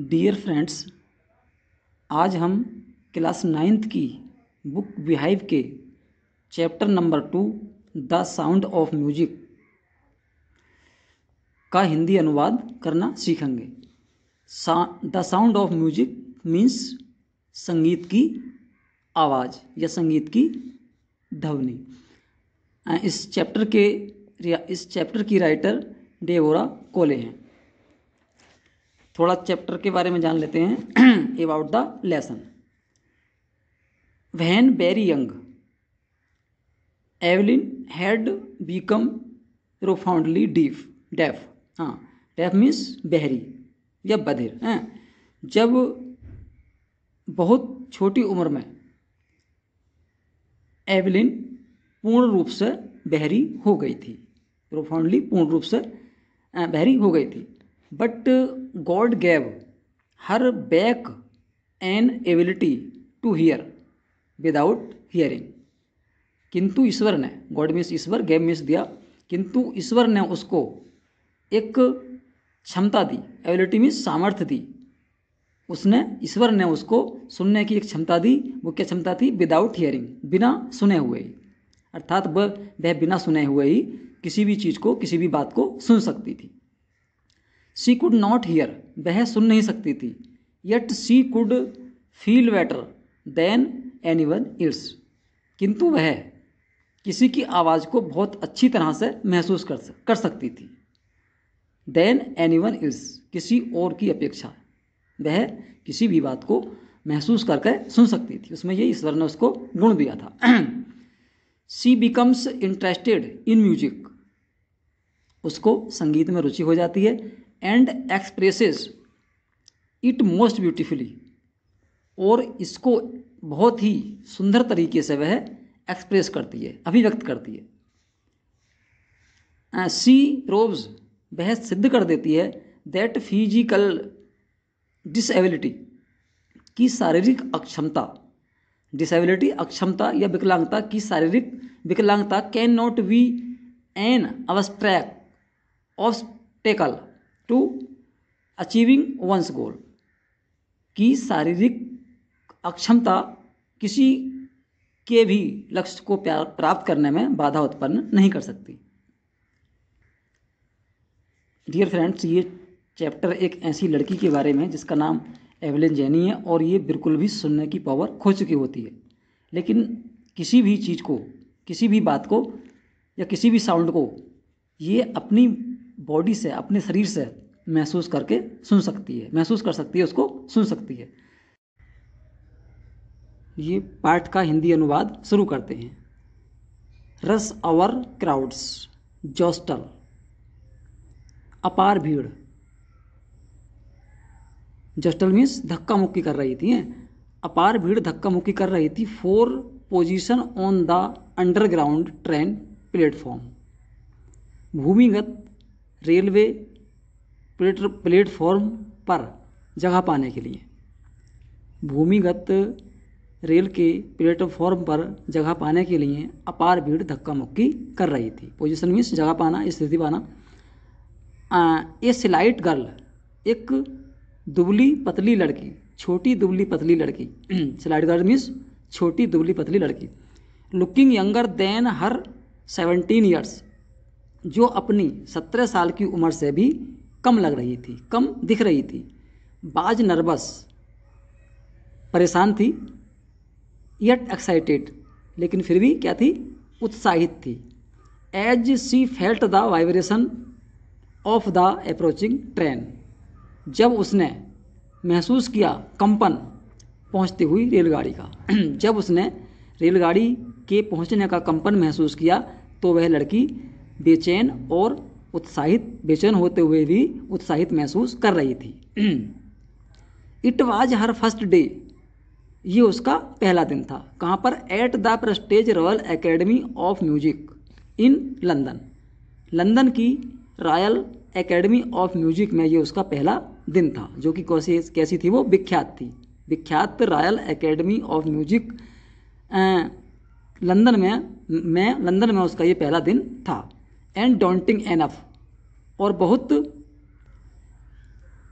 Dear friends आज हम class ninth की बुक बिहाइव के chapter number two the sound of music का हिंदी अनुवाद करना सीखेंगे the sound of music means संगीत की आवाज़ या संगीत की ध्वनि इस चैप्टर के इस चैप्टर की राइटर डेवोरा कोले हैं थोड़ा चैप्टर के बारे में जान लेते हैं about the lesson when very young Evelyn had become profoundly deaf deaf हाँ डेफ मीन्स बहरी या बधिर हैं हाँ, जब बहुत छोटी उम्र में एवलिन पूर्ण रूप से बहरी हो गई थी प्रोफाउंडली पूर्ण रूप से हाँ, बहरी हो गई थी but God gave her back an ability to hear without hearing किंतु ईश्वर ने गॉड मीन्स ईश्वर गैव मीन्स दिया किंतु ईश्वर ने उसको एक क्षमता दी एबिलिटी मीन्स सामर्थ्य दी उसने ईश्वर ने उसको सुनने की एक क्षमता दी वो क्या क्षमता थी विदाउट हियरिंग बिना सुने हुए ही अर्थात वह बिना सुने हुए ही किसी भी चीज़ को किसी भी बात को सुन सकती थी सी कुड नॉट हीयर वह सुन नहीं सकती थी yet she could feel better than anyone else किंतु वह किसी की आवाज़ को बहुत अच्छी तरह से महसूस कर कर सकती थी देन एनी वन इल्स किसी और की अपेक्षा वह किसी भी बात को महसूस करके सुन सकती थी उसमें ये ईश्वर ने उसको गुण दिया था she becomes interested in music उसको संगीत में रुचि हो जाती है and expresses it most beautifully और इसको बहुत ही सुंदर तरीके से वह एक्सप्रेस करती है अभिव्यक्त करती है सी प्रोव्स वह सिद्ध कर देती है दैट फिजिकल डिसेबिलिटी की शारीरिक अक्षमता डिसेबिलिटी अक्षमता या विकलांगता की शारीरिक विकलांगता can not be an abstract obstacle to achieving one's goal कि शारीरिक अक्षमता किसी के भी लक्ष्य को प्राप्त करने में बाधा उत्पन्न नहीं कर सकती डियर फ्रेंड्स ये चैप्टर एक ऐसी लड़की के बारे में जिसका नाम एवलिन जैनी है और ये बिल्कुल भी सुनने की पावर खो चुकी होती है लेकिन किसी भी चीज़ को किसी भी बात को या किसी भी साउंड को ये अपनी बॉडी से अपने शरीर से महसूस करके सुन सकती है महसूस कर सकती है उसको सुन सकती है ये पाठ का हिंदी अनुवाद शुरू करते हैं रस आवर क्राउड्स जॉस्टल अपार भीड़ जोस्टल मीन्स धक्का मुक्की कर रही थी अपार भीड़ धक्का मुक्की कर रही थी for position on the underground train platform भूमिगत रेलवे प्लेट प्लेटफॉर्म पर जगह पाने के लिए भूमिगत रेल के प्लेटफॉर्म पर जगह पाने के लिए अपार भीड़ धक्का मुक्की कर रही थी पोजीशन मीन्स जगह पाना स्थिति पाना ए स्लाइट गर्ल एक दुबली पतली लड़की छोटी दुबली पतली लड़की स्लाइट गर्ल मीन्स छोटी दुबली पतली लड़की looking younger than her seventeen years जो अपनी सत्रह साल की उम्र से भी कम लग रही थी कम दिख रही थी बाज नर्वस परेशान थी यट एक्साइटेड लेकिन फिर भी क्या थी उत्साहित थी as she felt the vibration of the approaching train जब उसने महसूस किया कंपन पहुंचती हुई रेलगाड़ी का जब उसने रेलगाड़ी के पहुंचने का कंपन महसूस किया तो वह लड़की बेचैन और उत्साहित बेचैन होते हुए भी उत्साहित महसूस कर रही थी it was her first day ये उसका पहला दिन था कहाँ पर at the prestige royal academy of music in London London की रॉयल एकेडमी ऑफ म्यूजिक में ये उसका पहला दिन था जो कि कौसी कैसी थी वो विख्यात थी विख्यात royal academy of music London में मैं लंदन में उसका ये पहला दिन था एंड डोंटिंग एनफ और बहुत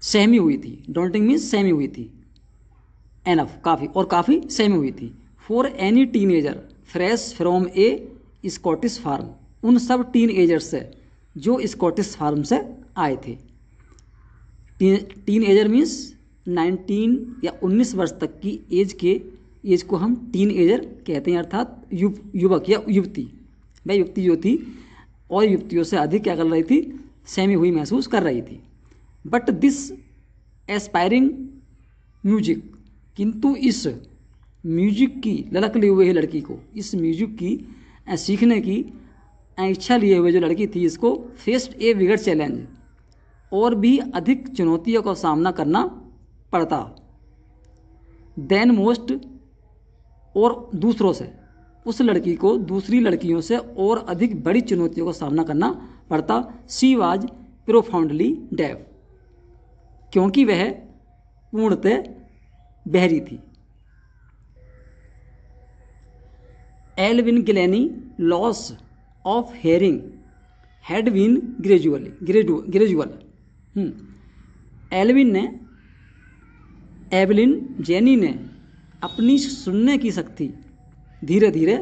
सहमी हुई थी डोंटिंग मीन्स सहमी हुई थी एनफ काफ़ी और काफ़ी सहमी हुई थी for any teenager fresh from a Scottish farm उन सब टीन एजर्स से जो स्कॉटिश फार्म से आए थे टीन एजर मीन्स नाइनटीन या उन्नीस वर्ष तक की एज के एज को हम टीन एजर कहते हैं अर्थात युवक या युवती वह युवती जो थी और युक्तियों से अधिक क्या कर रही थी सहमी हुई महसूस कर रही थी बट दिस एस्पायरिंग म्यूजिक किंतु इस म्यूजिक की ललक लिए हुए लड़की को इस म्यूजिक की सीखने की इच्छा लिए हुए जो लड़की थी इसको फेस्ड ए बिगड़ चैलेंज और भी अधिक चुनौतियों का सामना करना पड़ता देन मोस्ट और दूसरों से उस लड़की को दूसरी लड़कियों से और अधिक बड़ी चुनौतियों का सामना करना पड़ता सी वाज प्रोफाउंडली डेव क्योंकि वह पूर्णतः बहरी थी Evelyn Glennie loss of hearing had been gradually gradual hmm. Evelyn ने एवलिन जेनी ने अपनी सुनने की शक्ति धीरे धीरे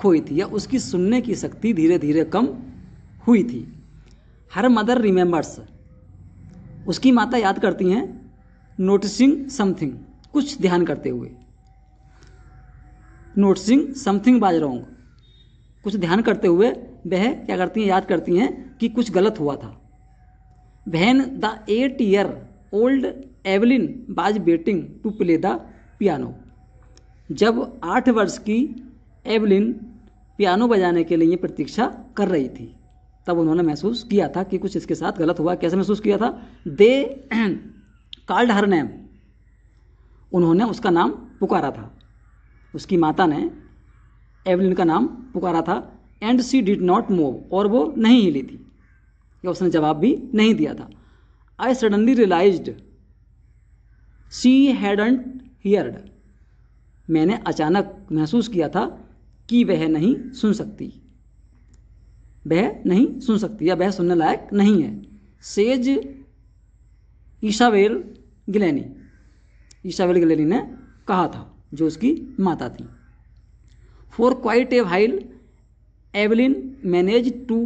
खोई थी या उसकी सुनने की शक्ति धीरे धीरे कम हुई थी हर मदर रिमेंबर्स उसकी माता याद करती हैं नोटिसिंग समथिंग कुछ ध्यान करते हुए नोटिसिंग समथिंग बाज रॉन्ग कुछ ध्यान करते हुए वह क्या करती हैं याद करती हैं कि कुछ गलत हुआ था when the eight year old Evelyn was waiting to play the piano जब आठ वर्ष की एवलिन पियानो बजाने के लिए प्रतीक्षा कर रही थी तब उन्होंने महसूस किया था कि कुछ इसके साथ गलत हुआ कैसे महसूस किया था दे कार्ड हर नेम उन्होंने उसका नाम पुकारा था उसकी माता ने एवलिन का नाम पुकारा था and she did not move और वो नहीं हिली थी या उसने जवाब भी नहीं दिया था I suddenly realise she hadn't heard मैंने अचानक महसूस किया था कि वह नहीं सुन सकती वह नहीं सुन सकती या वह सुनने लायक नहीं है सेज ईशावेल गिलैनी ईशावेल गिलैनी ने कहा था जो उसकी माता थी for quite a while Evelyn manage to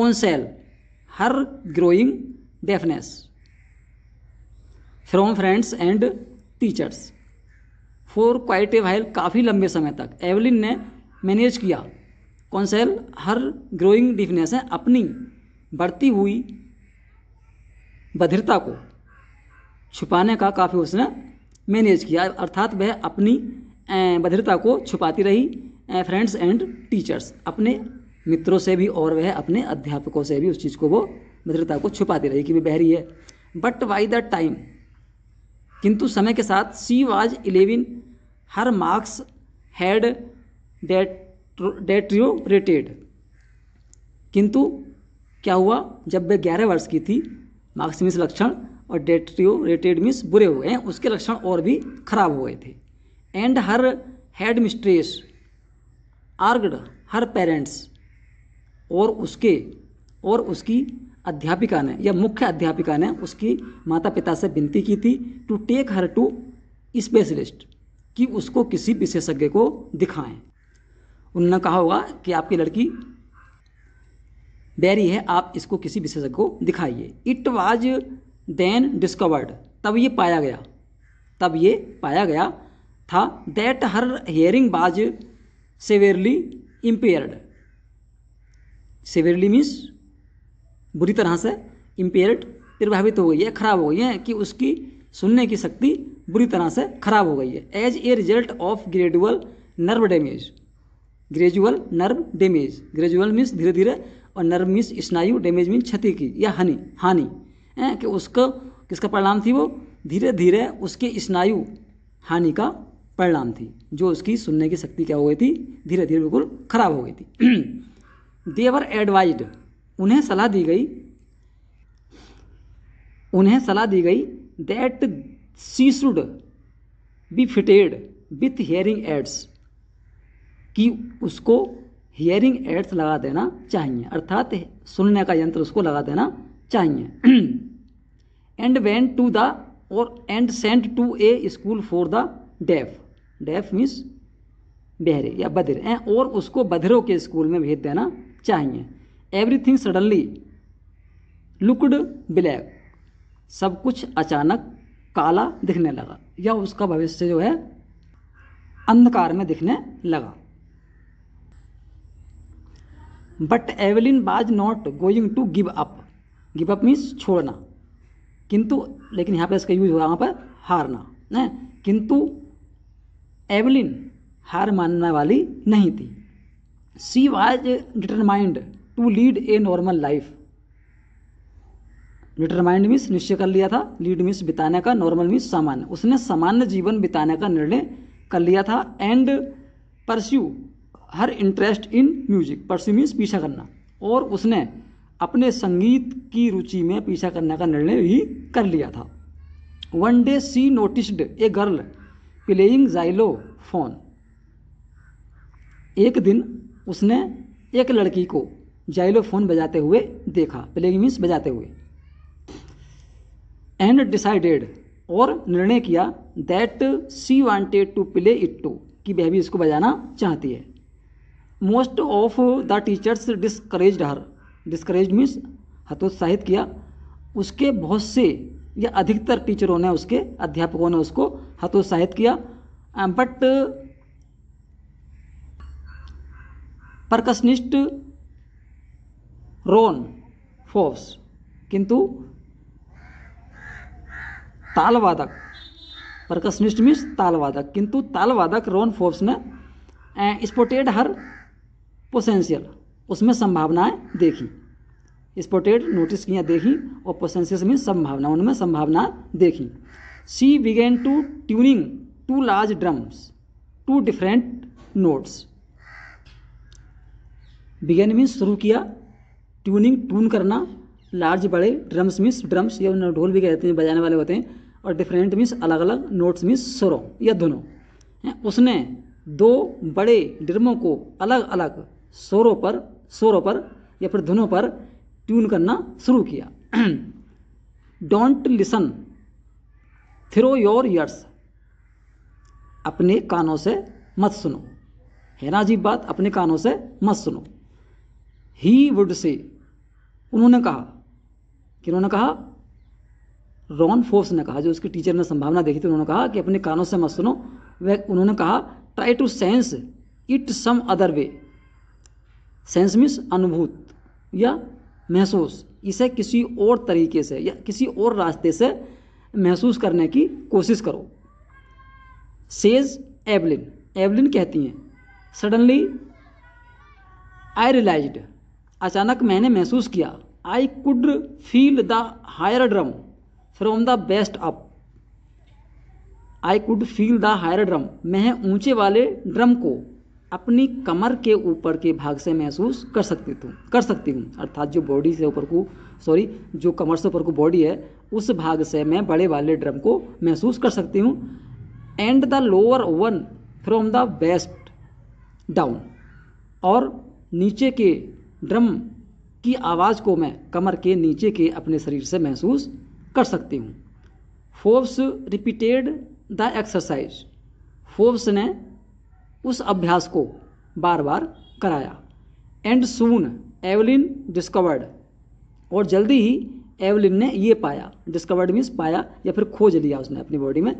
conceal her growing deafness from friends and teachers for quite a while काफ़ी लंबे समय तक एवलिन ने मैनेज किया कौनसेल हर ग्रोइंग है अपनी बढ़ती हुई बधिरता को छुपाने का काफ़ी उसने मैनेज किया अर्थात वह अपनी बधिरता को छुपाती रही फ्रेंड्स एंड टीचर्स अपने मित्रों से भी और वह अपने अध्यापकों से भी उस चीज़ को वो बधिरता को छुपाती रही कि वे बहरी है बट वाई द टाइम किंतु समय के साथ she was eleven her marks had deteriorated किंतु क्या हुआ जब वे ग्यारह वर्ष की थी मार्क्स मिस लक्षण और डेट्रियोरेटेड मिस बुरे हुए हैं उसके लक्षण और भी खराब हुए थे and her headmistress urged her parents और उसके और उसकी अध्यापिका ने या मुख्य अध्यापिका ने उसकी माता पिता से विनती की थी to take her to specialist कि उसको किसी विशेषज्ञ को दिखाएं उन्होंने कहा होगा कि आपकी लड़की बैरी है आप इसको किसी विशेषज्ञ को दिखाइए इट वॉज देन डिस्कवर्ड तब ये पाया गया तब ये पाया गया था that her hearing was severely impaired severely means बुरी तरह से इम्पेयर्ड प्रभावित हो गई है खराब हो गई है कि उसकी सुनने की शक्ति बुरी तरह से खराब हो गई है as a result of gradual nerve damage gradual nerve damage gradual means धीरे धीरे और नर्व मीन्स स्नायु डैमेज मीन्स क्षति की या हानि हानि है कि उसका किसका परिणाम थी वो धीरे धीरे उसकी स्नायु हानि का परिणाम थी जो उसकी सुनने की शक्ति क्या हो गई थी धीरे धीरे बिल्कुल खराब हो गई थी देवर एडवाइज उन्हें सलाह दी गई उन्हें सलाह दी गई that she should be fitted with hearing aids कि उसको हियरिंग एड्स लगा देना चाहिए अर्थात सुनने का यंत्र उसको लगा देना चाहिए एंड वैन टू द और and sent to a school for the deaf deaf means बहरे या बधिर हैं और उसको बधिरों के स्कूल में भेज देना चाहिए एवरीथिंग सडनली लुकड ब्लैक सब कुछ अचानक काला दिखने लगा या उसका भविष्य जो है अंधकार में दिखने लगा but Evelyn was not going to give up give up means छोड़ना किंतु लेकिन यहाँ पे इसका यूज हुआ वहाँ पर हारना है किंतु एवलिन हार मानने वाली नहीं थी she was determined to lead a normal life determined means निश्चय कर लिया था लीड मीन्स बिताने का नॉर्मल मीन्स सामान्य उसने सामान्य जीवन बिताने का निर्णय कर लिया था and pursue her interest in music pursue means पीछा करना और उसने अपने संगीत की रुचि में पीछा करने का निर्णय भी कर लिया था one day she noticed a girl playing xylophone एक दिन उसने एक लड़की को जाइलो फोन बजाते हुए देखा प्लेइंग मीन्स बजाते हुए एंड डिसाइडेड और निर्णय किया that she wanted to play it too कि वह भी इसको बजाना चाहती है most of the teachers discourage her discourage means हतोत्साहित किया उसके बहुत से या अधिकतर टीचरों ने उसके अध्यापकों ने उसको हतोत्साहित किया बट परकसनिस्ट रोन फोर्स किंतु तालवादक परकशनिस्ट मीन्स तालवादक किंतु तालवादक रोन फोर्ब्स ने स्पोटेड हर पोसेंशियल उसमें संभावनाएं देखी स्पोटेड नोटिस किया देखी और पोसेंशियल मीन्स संभावना उनमें संभावना देखी she began to tuning two large drums to different notes began means शुरू किया ट्यूनिंग ट्यून करना लार्ज बड़े ड्रम्स मीन्स ड्रम्स ये ढोल भी कहते हैं बजाने वाले होते हैं और डिफरेंट मीन्स अलग अलग नोट्स मीन्स स्वरों या धुनों हैं उसने दो बड़े ड्रमों को अलग अलग स्वरों पर स्वरों पर या फिर धुनों पर ट्यून करना शुरू किया don't listen through your ears अपने कानों से मत सुनो है ना जी बात अपने कानों से मत सुनो ही वुड से उन्होंने कहा कि उन्होंने कहा रॉन फोर्स ने कहा जो उसकी टीचर ने संभावना देखी थी उन्होंने कहा कि अपने कानों से मत सुनो वह उन्होंने कहा try to sense it some other way sense means अनुभूत या महसूस इसे किसी और तरीके से या किसी और रास्ते से महसूस करने की कोशिश करो सेज एवलिन एवलिन कहती हैं सडनली आई रियलाइज्ड अचानक मैंने महसूस किया I could feel the higher drum from the waist up I could feel the higher drum मैं ऊंचे वाले ड्रम को अपनी कमर के ऊपर के भाग से महसूस कर सकती हूँ कर सकती हूँ अर्थात जो बॉडी से ऊपर को सॉरी जो कमर से ऊपर को बॉडी है उस भाग से मैं बड़े वाले ड्रम को महसूस कर सकती हूँ and the lower one from the waist down और नीचे के ड्रम की आवाज़ को मैं कमर के नीचे के अपने शरीर से महसूस कर सकती हूँ Forbes repeated the exercise Forbes ने उस अभ्यास को बार बार कराया एंड सून एवलिन डिस्कवर्ड और जल्दी ही एवलिन ने ये पाया डिस्कवर्ड मीन्स पाया या फिर खोज लिया उसने अपनी बॉडी में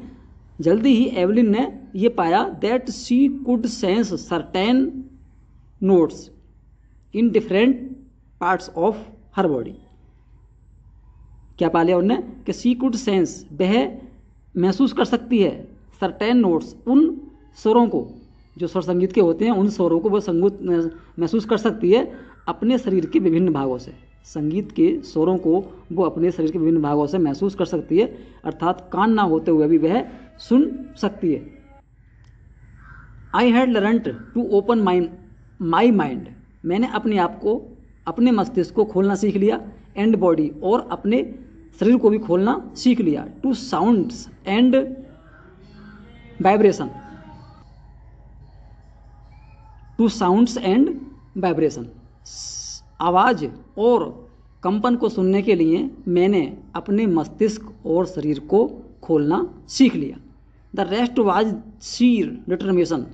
जल्दी ही एवलिन ने ये पाया that she could sense certain notes in different parts of her body क्या पा लिया उनने कि सीक्रेट सेंस वह महसूस कर सकती है सर्टेन नोट्स उन स्वरों को जो स्वर संगीत के होते हैं उन स्वरों को वह संगीत महसूस कर सकती है अपने शरीर के विभिन्न भागों से संगीत के स्वरों को वो अपने शरीर के विभिन्न भागों से महसूस कर सकती है अर्थात कान ना होते हुए भी वह सुन सकती है I had learnt to open mind my mind मैंने अपने आप को अपने मस्तिष्क को खोलना सीख लिया एंड बॉडी और अपने शरीर को भी खोलना सीख लिया to sounds and vibration to sounds and vibration आवाज़ और कंपन को सुनने के लिए मैंने अपने मस्तिष्क और शरीर को खोलना सीख लिया the rest was sheer determination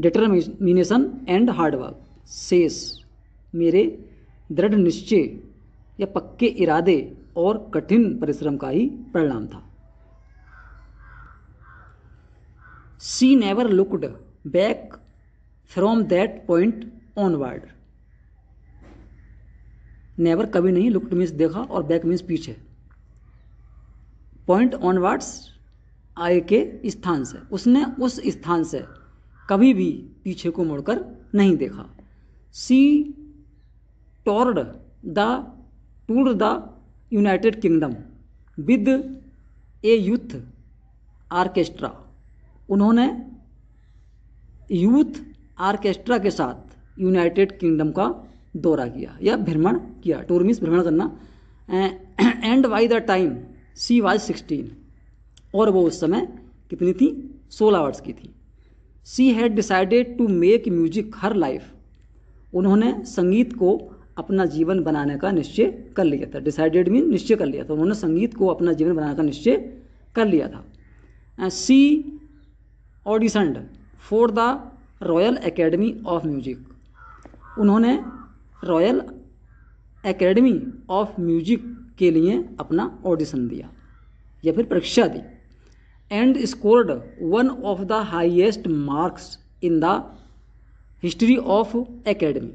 determination and hard work शेष मेरे दृढ़ निश्चय या पक्के इरादे और कठिन परिश्रम का ही परिणाम था she never looked back from that point onward never कभी नहीं लुकड मीन्स देखा और बैक मीन्स पीछे पॉइंट ऑनवर्ड्स आय के स्थान से उसने उस स्थान से कभी भी पीछे को मुड़कर नहीं देखा she toured the tour the United Kingdom with a youth orchestra उन्होंने यूथ आर्केस्ट्रा के साथ यूनाइटेड किंगडम का दौरा किया या भ्रमण किया टूर मीन्स भ्रमण करना and by the time she was sixteen और वो उस समय कितनी थी सोलह वर्ष की थी she had decided to make music her life उन्होंने संगीत को अपना जीवन बनाने का निश्चय कर लिया था डिसाइडेड मीन निश्चय कर लिया था उन्होंने संगीत को अपना जीवन बनाने का निश्चय कर लिया था she audition for the Royal academy of Music उन्होंने रॉयल एकेडमी ऑफ म्यूजिक के लिए अपना ऑडिशन दिया या फिर परीक्षा दी and scored one of the highest marks in the history of academy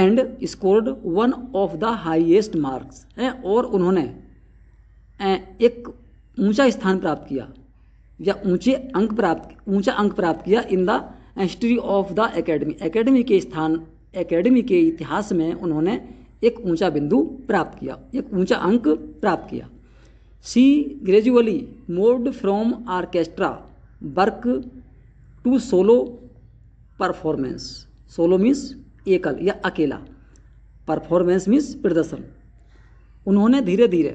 and scored one of the highest marks हैं और उन्होंने एक ऊंचा स्थान प्राप्त किया या ऊंचे अंक प्राप्त ऊंचा अंक प्राप्त किया in the history of the academy academy के स्थान एकेडमी के इतिहास में उन्होंने एक ऊंचा बिंदु प्राप्त किया एक ऊंचा अंक प्राप्त किया she gradually moved from orchestra work to solo performance solo means एकल या अकेला परफॉर्मेंस मीन्स प्रदर्शन उन्होंने धीरे धीरे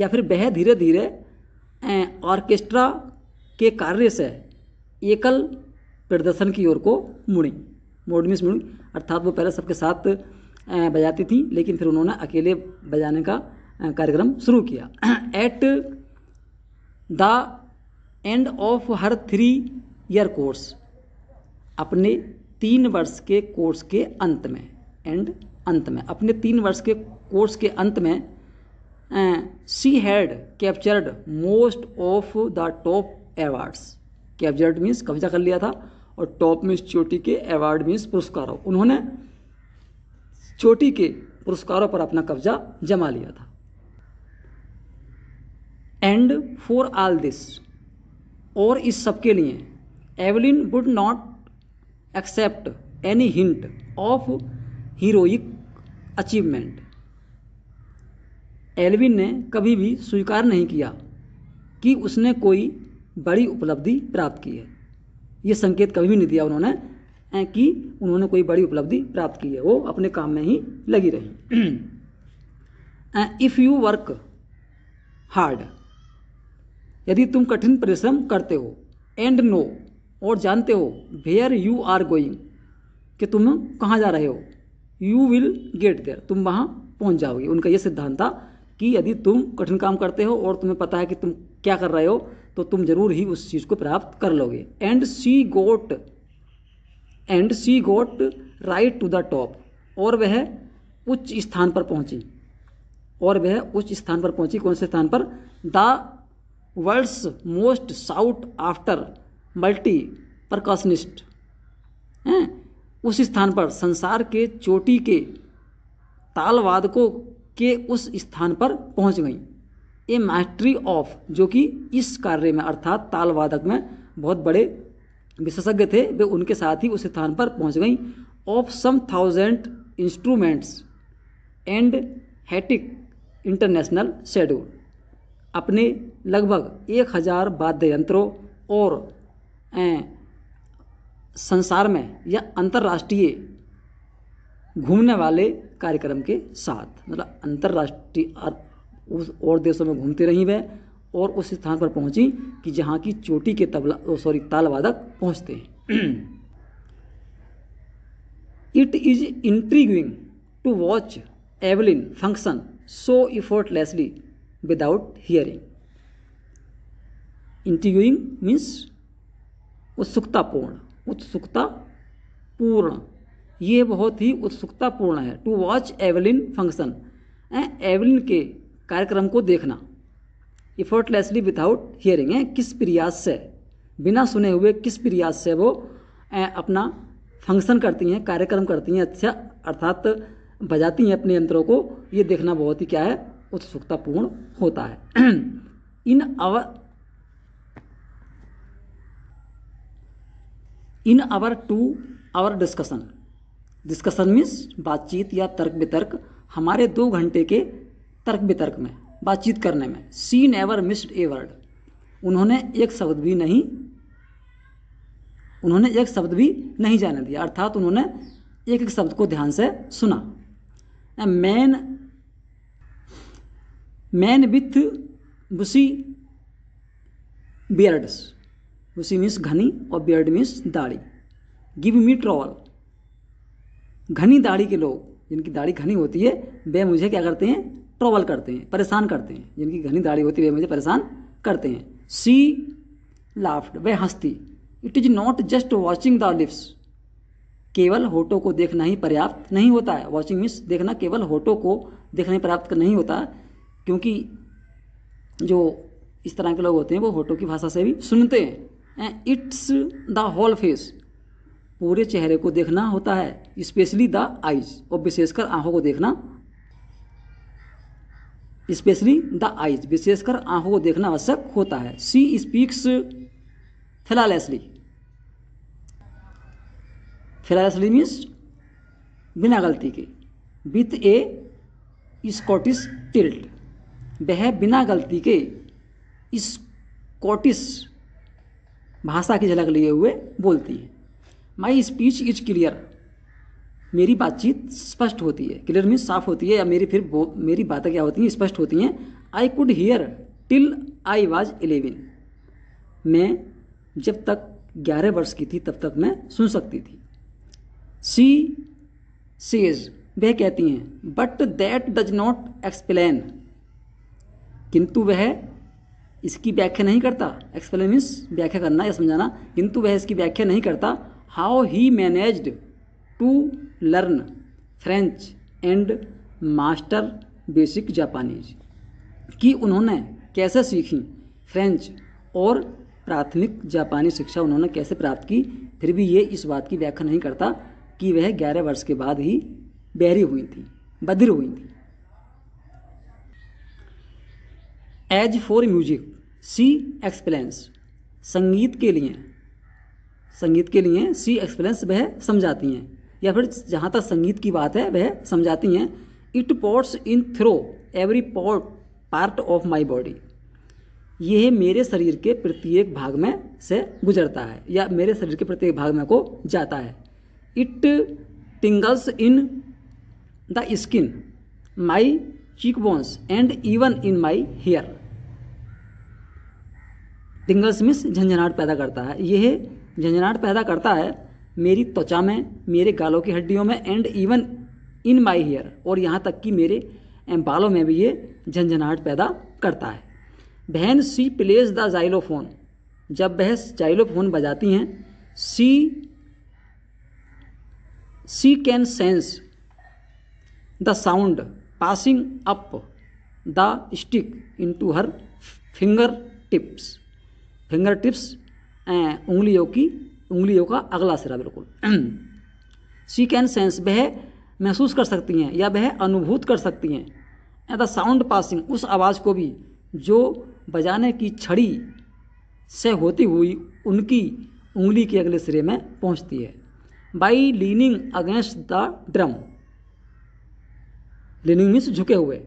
या फिर वह धीरे धीरे ऑर्केस्ट्रा के कार्य से एकल प्रदर्शन की ओर को मुड़ी मोड मीन्स मुड़ी अर्थात वो पहले सबके साथ बजाती थी लेकिन फिर उन्होंने अकेले बजाने का कार्यक्रम शुरू किया at the end of her three year course अपने तीन वर्ष के कोर्स के अंत में एंड अंत में अपने तीन वर्ष के कोर्स के अंत में she had captured most of the top awards captured means कब्जा कर लिया था और टॉप मीन्स चोटी के अवार्ड मीन्स पुरस्कारों उन्होंने चोटी के पुरस्कारों पर अपना कब्जा जमा लिया था एंड फॉर ऑल दिस और इस सब के लिए Evelyn would not accept any hint of heroic achievement Elvin ने कभी भी स्वीकार नहीं किया कि उसने कोई बड़ी उपलब्धि प्राप्त की है ये संकेत कभी भी नहीं दिया उन्होंने कि उन्होंने कोई बड़ी उपलब्धि प्राप्त की है वो अपने काम में ही लगी रही इफ़ यू वर्क हार्ड यदि तुम कठिन परिश्रम करते हो एंड नो और जानते हो वेयर यू आर गोइंग कि तुम कहाँ जा रहे हो यू विल गेट देयर तुम वहाँ पहुँच जाओगे उनका यह सिद्धांत था कि यदि तुम कठिन काम करते हो और तुम्हें पता है कि तुम क्या कर रहे हो तो तुम जरूर ही उस चीज़ को प्राप्त कर लोगे and she got and she got right to the top और वह उच्च स्थान पर पहुंची और वह उच्च स्थान पर पहुंची कौन से स्थान पर the world's most sought after multi percussionist हैं उस स्थान पर संसार के चोटी के तालवादकों के उस स्थान पर पहुंच गई ए मास्टरी ऑफ जो कि इस कार्य में अर्थात तालवादक में बहुत बड़े विशेषज्ञ थे वे उनके साथ ही उस स्थान पर पहुंच गई of some thousand instruments and hectic international schedule अपने लगभग एक हज़ार वाद्य यंत्रों और संसार में या अंतर्राष्ट्रीय घूमने वाले कार्यक्रम के साथ मतलब अंतर्राष्ट्रीय उस और देशों में घूमते रही वह और उस स्थान पर पहुंची कि जहाँ की चोटी के तबला सॉरी तालवादक पहुंचते हैं it is intriguing to watch Evelyn function so effortlessly without hearing intriguing means उत्सुकतापूर्ण उत्सुकता पूर्ण ये बहुत ही उत्सुकतापूर्ण है to watch Evelyn function Evelyn के कार्यक्रम को देखना इफर्टलेसली विदाउट हियरिंग है किस प्रयास से बिना सुने हुए किस प्रयास से वो अपना फंक्शन करती हैं कार्यक्रम करती हैं अच्छा अर्थात बजाती हैं अपने यंत्रों को ये देखना बहुत ही क्या है उत्सुकतापूर्ण होता है in uh in hour to hour discussion discussion means बातचीत या तर्क वितर्क हमारे दो घंटे के तर्क वितर्क में बातचीत करने में she never missed a word उन्होंने एक शब्द भी नहीं उन्होंने एक शब्द भी नहीं जाने दिया अर्थात उन्होंने एक एक शब्द को ध्यान से सुना man man with bushy beards bushy means घनी और बियर्ड मीन्स दाढ़ी गिव मी ट्रॉवल घनी दाढ़ी के लोग जिनकी दाढ़ी घनी होती है वे मुझे क्या करते हैं ट्रॉवल करते हैं परेशान करते हैं जिनकी घनी दाढ़ी होती है वे मुझे परेशान करते हैं सी लाफ्ट वह हंसती it is not just watching the lips केवल होटो को देखना ही पर्याप्त नहीं होता है वॉचिंग मीन्स देखना केवल होटो को देखना ही पर्याप्त नहीं होता क्योंकि जो इस तरह के लोग होते हैं वो होटो की भाषा से भी सुनते हैं इट्स द होल फेस पूरे चेहरे को देखना होता है स्पेशली द आइज और विशेषकर आंखों को देखना स्पेशली द आइज विशेषकर आंखों को देखना आवश्यक होता है सी स्पीक्स फिलालेसली फिलालेसली मीन्स बिना गलती के विथ ए स्कॉटिश टिल्ट वह बिना गलती के स्कॉटिश भाषा की झलक लिए हुए बोलती है माई स्पीच इज क्लियर मेरी बातचीत स्पष्ट होती है क्लियर मीन्स साफ होती है या मेरी फिर मेरी बातें क्या होती हैं स्पष्ट होती हैं I could hear till I was eleven मैं जब तक ग्यारह वर्ष की थी तब तक मैं सुन सकती थी सी सेज वह कहती हैं but that does not explain किंतु वह इसकी व्याख्या नहीं करता एक्सप्लेन मीन्स व्याख्या करना या समझाना किंतु वह इसकी व्याख्या नहीं करता how she managed to learn French and master basic Japanese कि उन्होंने कैसे सीखी फ्रेंच और प्राथमिक जापानी शिक्षा उन्होंने कैसे प्राप्त की फिर भी ये इस बात की व्याख्या नहीं करता कि वह ग्यारह वर्ष के बाद ही बहरी हुई थी बधिर हुई थी as for music she explains संगीत के लिए संगीत के लिए सी एक्सप्लेंस वह समझाती हैं या फिर जहाँ तक संगीत की बात है वह समझाती हैं it pours in through every pot part of my body यह मेरे शरीर के प्रत्येक भाग में से गुजरता है या मेरे शरीर के प्रत्येक भाग में को जाता है it tingles in the skin my cheekbones and even in my hair मिस झंझनाहट पैदा करता है यह झंझनाहट पैदा करता है मेरी त्वचा में मेरे गालों की हड्डियों में and even in my hair और यहाँ तक कि मेरे बालों में भी ये झंझनाहट पैदा करता है बहन सी प्लेस द जाइलोफोन जब वह जाइलोफोन बजाती हैं she she can sense the sound passing up the stick into her fingertips fingertips उंगलियों की उंगलियों का अगला सिरा बिल्कुल सी कैन सेंस वह महसूस कर सकती हैं या वह अनुभूत कर सकती हैं या द साउंड पासिंग उस आवाज़ को भी जो बजाने की छड़ी से होती हुई उनकी उंगली के अगले सिरे में पहुंचती है by leaning against the drum leaning means झुके हुए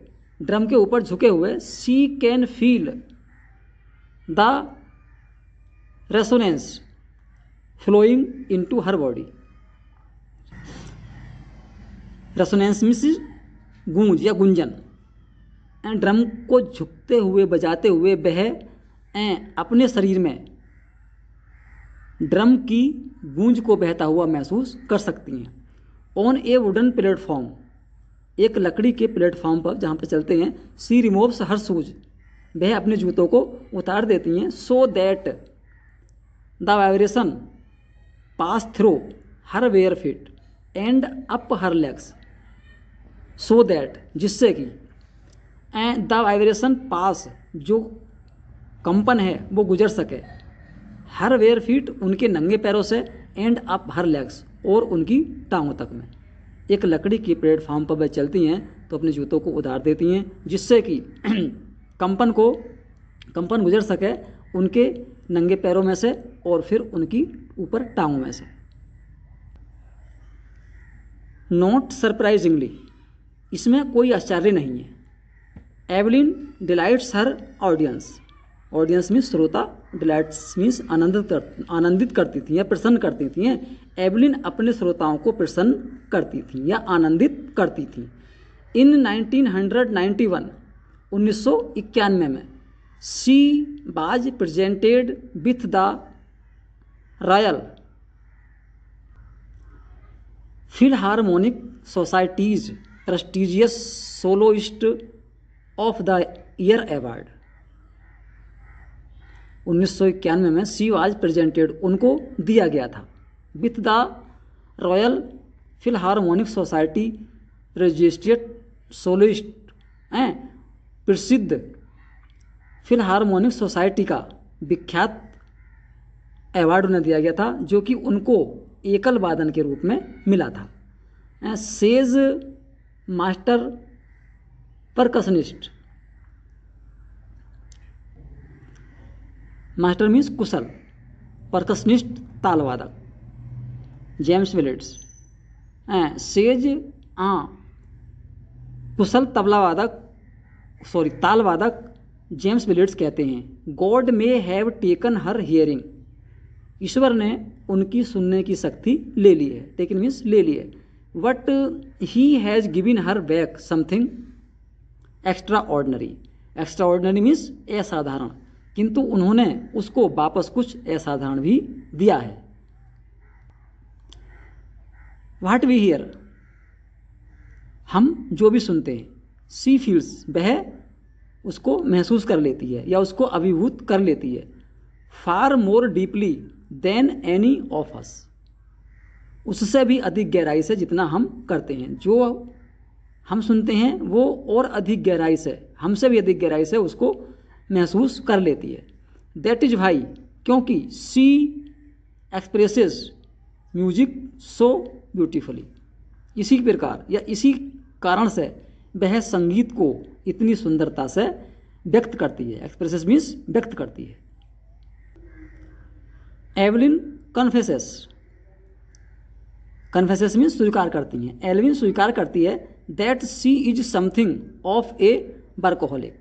ड्रम के ऊपर झुके हुए she can feel the flowing into her body resonance means गूंज या गुंजन एंड ड्रम को झुकते हुए बजाते हुए बह ए अपने शरीर में ड्रम की गूंज को बहता हुआ महसूस कर सकती हैं ऑन ए वुडन प्लेटफॉर्म एक लकड़ी के प्लेटफॉर्म पर जहाँ पर चलते हैं सी रिमोव्स हर सूज वह अपने जूतों को उतार देती हैं so that the vibration pass through her bare feet and up her legs so that जिससे कि एंड द वाइब्रेशन पास जो कंपन है वो गुजर सके हर वेयर फिट उनके नंगे पैरों से एंड अप हर लेग्स और उनकी टांगों तक में एक लकड़ी की प्लेटफॉर्म पर वह चलती हैं तो अपने जूतों को उधार देती हैं जिससे कि कंपन को कंपन गुजर सके उनके नंगे पैरों में से और फिर उनकी ऊपर टांगों में से नॉट सरप्राइजिंगली इसमें कोई आश्चर्य नहीं है Evelyn delights her audience audience means श्रोता डिलाइट्स मीन्स आनंदित कर आनंदित करती थी या प्रसन्न करती थी एवलिन अपने श्रोताओं को प्रसन्न करती थी या आनंदित करती थी इन 1991 1991 में She was presented with the Royal Philharmonic Society's prestigious Soloist of the year award उन्नीस में सी वाज प्रेजेंटेड उनको दिया गया था with the Royal Philharmonic Society रजिस्ट्रेट सोलिस्ट हैं प्रसिद्ध फिलहारमोनिक सोसाइटी का विख्यात अवार्ड उन्हें दिया गया था जो कि उनको एकल वादन के रूप में मिला था says master percussionist master means कुशल परकसनिस्ट तालवादक जेम्स विलेट्स सेज आ कुशल तबला वादक सॉरी तालवादक जेम्स बिलेट्स कहते हैं God may have taken her hearing ईश्वर ने उनकी सुनने की शक्ति ले ली है टेकन मीन्स ले ली है but he has given her back something extraordinary extraordinary means असाधारण किंतु उन्होंने उसको वापस कुछ असाधारण भी दिया है वाट वी हियर हम जो भी सुनते हैं सी फील्स वह उसको महसूस कर लेती है या उसको अभिभूत कर लेती है far more deeply than any of us उससे भी अधिक गहराई से जितना हम करते हैं जो हम सुनते हैं वो और अधिक गहराई से हमसे भी अधिक गहराई से उसको महसूस कर लेती है दैट इज भाई क्योंकि she expresses music so beautifully इसी प्रकार या इसी कारण से वह संगीत को इतनी सुंदरता से व्यक्त करती है एक्सप्रेसेस मीन्स व्यक्त करती है एवलिन कन्फेसेस कन्फेसेस मीन्स स्वीकार करती हैं एलविन स्वीकार करती है that she is something of a workaholic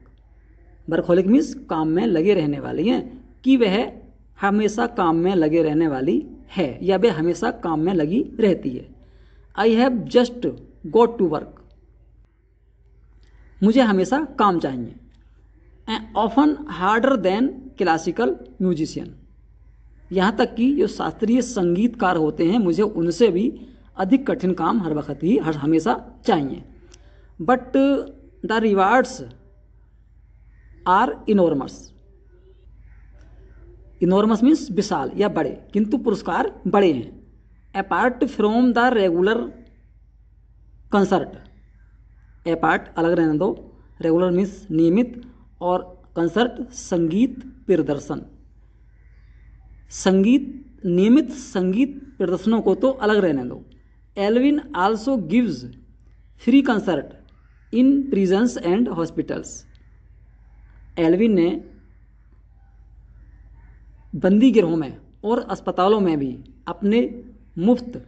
workaholic means काम में लगे रहने वाली हैं कि वह हमेशा काम में लगे रहने वाली है या वह हमेशा काम में लगी रहती है I have just got to work मुझे हमेशा काम चाहिए and often harder than classical musician यहाँ तक कि जो शास्त्रीय संगीतकार होते हैं मुझे उनसे भी अधिक कठिन काम हर वक्त ही हर हमेशा चाहिए but the rewards are enormous enormous means विशाल या बड़े किंतु पुरस्कार बड़े हैं apart from the regular concert a part अलग रहने दो रेगुलर मीन्स नियमित और कंसर्ट संगीत प्रदर्शन संगीत नियमित संगीत प्रदर्शनों को तो अलग रहने दो Elvin also gives free concert in prisons and hospitals Elvin ने बंदी गृहों में और अस्पतालों में भी अपने मुफ्त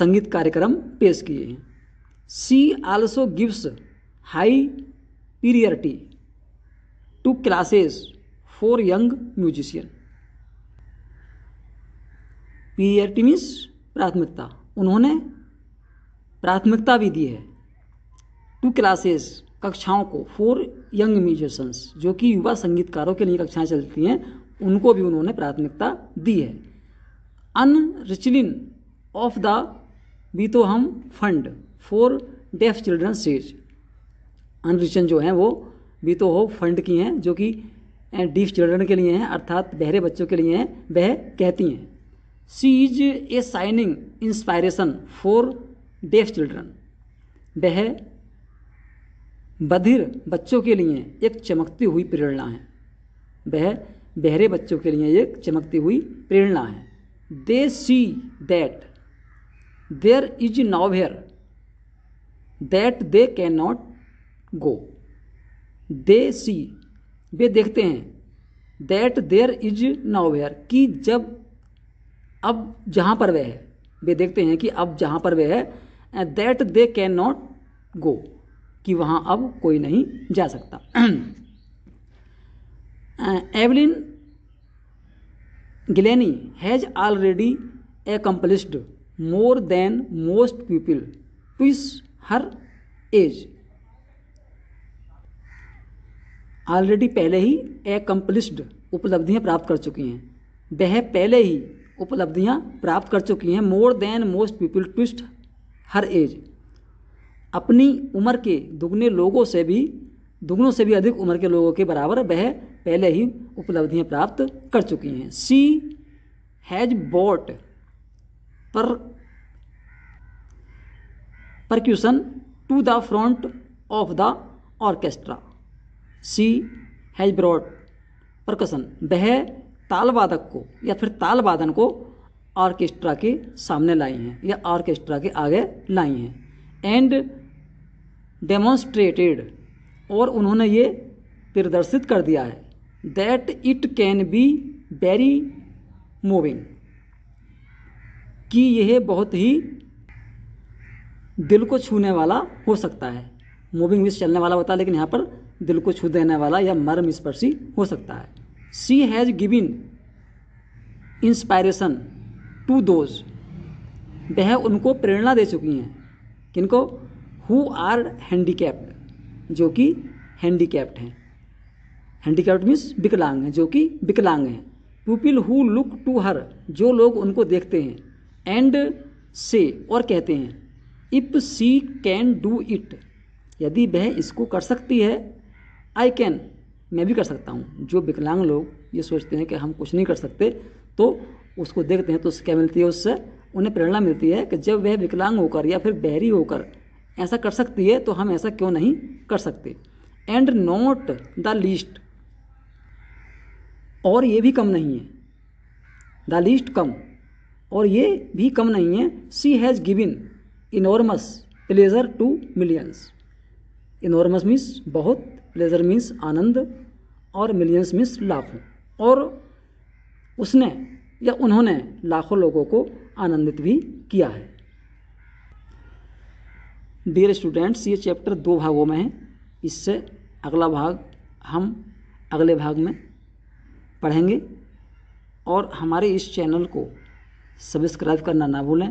संगीत कार्यक्रम पेश किए हैं सी also gives high priority to classes for young musician. Priority means प्राथमिकता उन्होंने प्राथमिकता भी दी है टू क्लासेस कक्षाओं को फॉर यंग म्यूजिशंस जो कि युवा संगीतकारों के लिए कक्षाएं चलती हैं उनको भी उन्होंने प्राथमिकता दी है अन रिचलिन ऑफ द बीतोहम हम फंड फॉर डेफ चिल्ड्रन सीज अनरिचन जो हैं वो भी तो हो फंड की हैं जो कि डीफ eh, चिल्ड्रन के लिए हैं अर्थात बहरे बच्चों के लिए हैं वह कहती हैं she is a shining inspiration for deaf children वह बधिर बच्चों के लिए एक चमकती हुई प्रेरणा है वह बहरे बच्चों के लिए एक चमकती हुई प्रेरणा है they see that there is nowhere that they can not go they see वे देखते हैं दैट देयर इज नावेयर कि जब अब जहाँ पर वह है वे देखते हैं कि अब जहाँ पर वे है that they can not go कि वहाँ अब कोई नहीं जा सकता Evelyn Glennie has already accomplished more than most people twice her as already पहले ही एकम्पलिस्ड उपलब्धियां प्राप्त कर चुकी हैं वह पहले ही उपलब्धियां प्राप्त कर चुकी हैं more than most people twice her age अपनी उम्र के दुगने लोगों से भी दुगनों से भी अधिक उम्र के लोगों के बराबर वह पहले ही उपलब्धियां प्राप्त कर चुकी हैं सी हैज बॉट पर percussion to the front of the orchestra she has brought percussion वह ताल वादक को या फिर ताल वादन को ऑर्केस्ट्रा के सामने लाई हैं या ऑर्केस्ट्रा के आगे लाई हैं एंड डेमोन्स्ट्रेटेड और उन्होंने ये प्रदर्शित कर दिया है that it can be very moving कि यह बहुत ही दिल को छूने वाला हो सकता है मूविंग विश चलने वाला होता है लेकिन यहाँ पर दिल को छू देने वाला या मर्म स्पर्शी हो सकता है she has given inspiration to those वह उनको प्रेरणा दे चुकी हैं किनको हु आर हैंडीकैप्ड जो कि हैंडीकैप्ड हैं हैंडीकैप्ड मीन्स विकलांग हैं जो कि विकलांग हैं people who look to her जो लोग उनको देखते हैं एंड से और कहते हैं if she can do it यदि वह इसको कर सकती है आई कैन मैं भी कर सकता हूँ जो विकलांग लोग ये सोचते हैं कि हम कुछ नहीं कर सकते तो उसको देखते हैं तो उससे क्या मिलती है उससे उन्हें प्रेरणा मिलती है कि जब वह विकलांग होकर या फिर बहरी होकर ऐसा कर सकती है तो हम ऐसा क्यों नहीं कर सकते एंड नॉट द लीस्ट और ये भी कम नहीं है द लीस्ट कम और ये भी कम नहीं है she has given enormous pleasure to millions enormous means बहुत प्लेजर मीन्स आनंद और मिलियंस मीन्स लाखों और उसने या उन्होंने लाखों लोगों को आनंदित भी किया है डियर स्टूडेंट्स ये चैप्टर दो भागों में है इससे अगला भाग हम अगले भाग में पढ़ेंगे और हमारे इस चैनल को सब्सक्राइब करना ना भूलें